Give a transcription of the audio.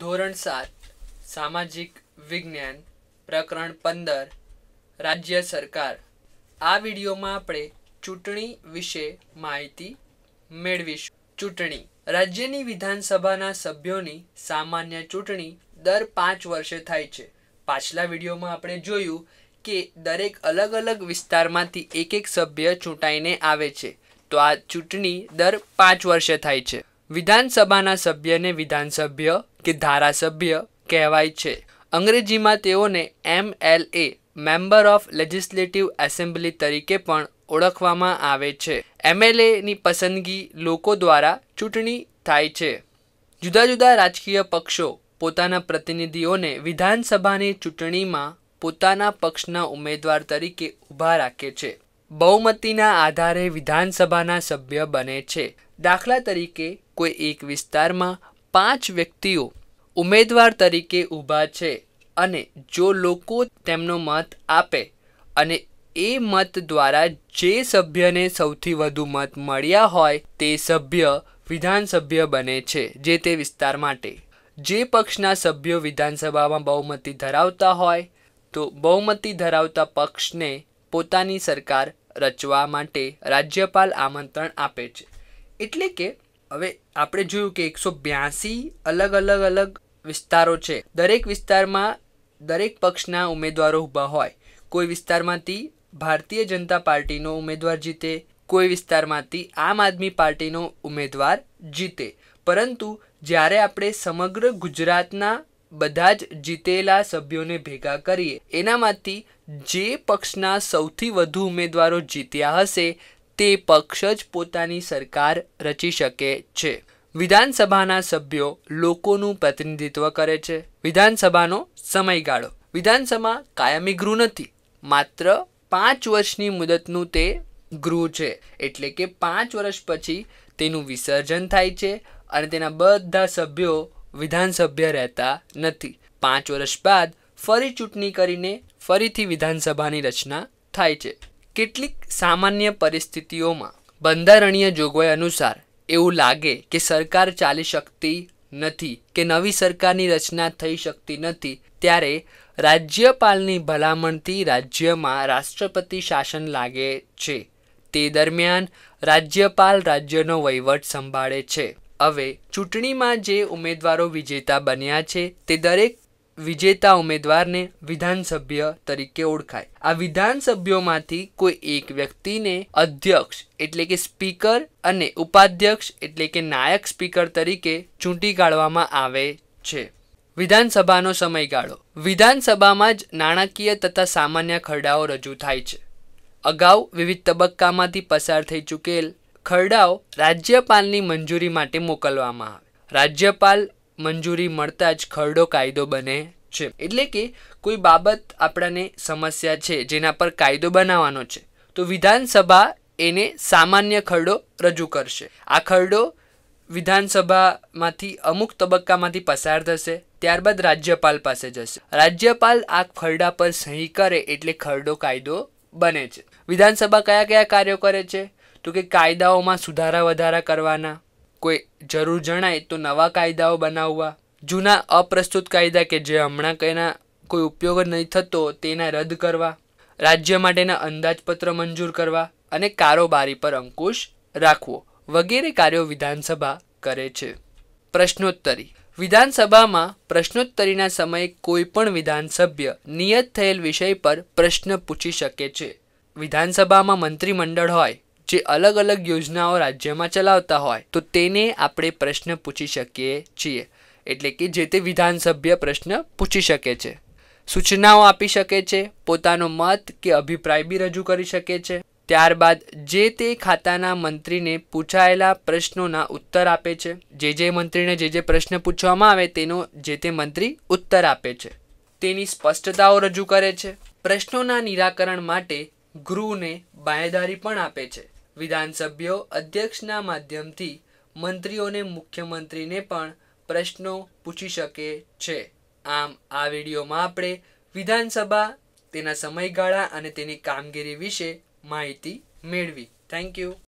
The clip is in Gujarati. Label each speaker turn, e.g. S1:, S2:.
S1: ધોરણ સાત સામાજિક વિજ્ઞાન પ્રકરણ પંદર રાજ્ય સરકાર આ વિડીયોમાં આપણે ચૂંટણી વિશે માહિતી મેળવીશું ચૂંટણી રાજ્યની વિધાનસભાના સભ્યોની સામાન્ય ચૂંટણી દર પાંચ વર્ષે થાય છે પાછલા વિડીયોમાં આપણે જોયું કે દરેક અલગ અલગ વિસ્તારમાંથી એક એક સભ્ય ચૂંટાઈને આવે છે તો આ ચૂંટણી દર પાંચ વર્ષે થાય છે વિધાનસભાના સભ્યને વિધાનસભ્ય કે ધારાસભ્ય કહેવાય છે અંગ્રેજીમાં તેઓને M L A member of legislative assembly તરીકે પણ ઓળખવામાં આવે છે એમએલએની પસંદગી લોકો દ્વારા ચૂંટણી થાય છે જુદા જુદા રાજકીય પક્ષો પોતાના પ્રતિનિધિઓને વિધાનસભાની ચૂંટણીમાં પોતાના પક્ષના ઉમેદવાર તરીકે ઊભા રાખે છે બહુમતીના આધારે વિધાનસભાના સભ્ય બને છે દાખલા તરીકે કોઈ એક વિસ્તારમાં પાંચ વ્યક્તિઓ ઉમેદવાર તરીકે ઊભા છે અને જો લોકો તેમનો મત આપે અને એ મત દ્વારા જે સભ્યને સૌથી વધુ મત મળ્યા હોય તે સભ્ય વિધાનસભ્ય બને છે જે તે વિસ્તાર માટે જે પક્ષના સભ્યો વિધાનસભામાં બહુમતી ધરાવતા હોય તો બહુમતી ધરાવતા પક્ષને પોતાની સરકાર રચવા માટે રાજ્યપાલ આમંત્રણ આપે છે એટલે કે હવે આપણે જોયું કે એકસો બ્યાસી અલગ અલગ અલગ વિસ્તારો છે દરેક વિસ્તારમાં દરેક પક્ષના ઉમેદવારો ઊભા હોય કોઈ વિસ્તારમાંથી ભારતીય જનતા પાર્ટીનો ઉમેદવાર જીતે કોઈ વિસ્તારમાંથી આમ આદમી પાર્ટીનો ઉમેદવાર જીતે પરંતુ જ્યારે આપણે સમગ્ર ગુજરાતના બધા જ જીતેલા સભ્યોને ભેગા કરીએ એનામાંથી જે પક્ષના સૌથી વધુ ઉમેદવારો જીત્યા હશે તે પક્ષ જ પોતાની સરકાર રચી શકે છે વિધાનસભાના સભ્યો લોકોનું પ્રતિનિધિત્વ કરે છે વિધાનસભાનો સમયગાળો વિધાનસભા કાયમી ગૃહ નથી માત્ર પાંચ વર્ષની મુદતનું તે ગૃહ છે એટલે કે પાંચ વર્ષ પછી તેનું વિસર્જન થાય છે અને તેના બધા સભ્યો વિધાનસભ્ય રહેતા નથી પાંચ વર્ષ બાદ ફરી ચૂંટણી કરીને ફરીથી વિધાનસભાની રચના થાય છે કેટલીક સામાન્ય પરિસ્થિતિઓમાં બંધારણીય જોગવાઈ અનુસાર એવું લાગે કે સરકાર ચાલી શકતી નથી કે નવી સરકારની રચના થઈ શકતી નથી ત્યારે રાજ્યપાલની ભલામણથી રાજ્યમાં રાષ્ટ્રપતિ શાસન લાગે છે તે દરમિયાન રાજ્યપાલ રાજ્યનો વહીવટ સંભાળે છે હવે ચૂંટણીમાં જે ઉમેદવારો વિજેતા બન્યા છે તે દરેક વિજેતા ઉમેદવારને વિધાનસભ્ય તરીકે ઓળખાય આ વિધાનસભ્યોમાંથી કોઈ એક વ્યક્તિને અધ્યક્ષ એટલે કે સ્પીકર અને ઉપાધ્યક્ષ એટલે કે નાયક સ્પીકર તરીકે ચૂંટી કાઢવામાં આવે છે વિધાનસભાનો સમયગાળો વિધાનસભામાં જ નાણાકીય તથા સામાન્ય ખરડાઓ રજૂ થાય છે અગાઉ વિવિધ તબક્કામાંથી પસાર થઈ ચૂકેલ ખરડાઓ રાજ્યપાલની મંજૂરી માટે મોકલવામાં આવે રાજ્યપાલ મંજૂરી મળતા જ ખરડો કાયદો બને છે એટલે કે કોઈ બાબત આપણાને સમસ્યા છે જેના પર કાયદો બનાવવાનો છે તો વિધાનસભા એને સામાન્ય ખરડો રજૂ કરશે આ ખરડો વિધાનસભામાંથી અમુક તબક્કામાંથી પસાર થશે ત્યારબાદ રાજ્યપાલ પાસે જશે રાજ્યપાલ આ ખરડા પર સહી કરે એટલે ખરડો કાયદો બને છે વિધાનસભા કયા કયા કાર્યો કરે છે તો કે કાયદાઓમાં સુધારા વધારા કરવાના કોઈ જરૂર જણાય તો નવા કાયદાઓ બનાવવા જૂના અપ્રસ્તુત કાયદા કે જે હમણાં કંઈના કોઈ ઉપયોગ જ નહીં થતો તેના રદ કરવા રાજ્ય માટેના અંદાજપત્ર મંજૂર કરવા અને કારોબારી પર અંકુશ રાખવો વગેરે કાર્યો વિધાનસભા કરે છે પ્રશ્નોત્તરી વિધાનસભામાં પ્રશ્નોત્તરીના સમયે કોઈ પણ વિધાનસભ્ય નિયત થયેલ વિષય પર પ્રશ્ન પૂછી શકે છે વિધાનસભામાં મંત્રીમંડળ હોય જે અલગ અલગ યોજનાઓ રાજ્યમાં ચલાવતા હોય તો તેને આપણે પ્રશ્ન પૂછી શકીએ છીએ એટલે કે જે તે વિધાનસભ્ય પ્રશ્ન પૂછી શકે છે સૂચનાઓ આપી શકે છે પોતાનો મત કે અભિપ્રાય બી રજૂ કરી શકે છે ત્યારબાદ જે તે ખાતાના મંત્રીને પૂછાયેલા પ્રશ્નોના ઉત્તર આપે છે જે જે મંત્રીને જે જે પ્રશ્ન પૂછવામાં આવે તેનો જે તે મંત્રી ઉત્તર આપે છે તેની સ્પષ્ટતાઓ રજૂ કરે છે પ્રશ્નોના નિરાકરણ માટે ગૃહને બાંયદારી પણ આપે છે વિધાનસભ્યો અધ્યક્ષના માધ્યમથી મંત્રીઓને મુખ્યમંત્રીને પણ પ્રશ્નો પૂછી શકે છે આમ આ વિડીયોમાં આપણે વિધાનસભા તેના સમયગાળા અને તેની કામગીરી વિશે માહિતી મેળવી થેન્ક યુ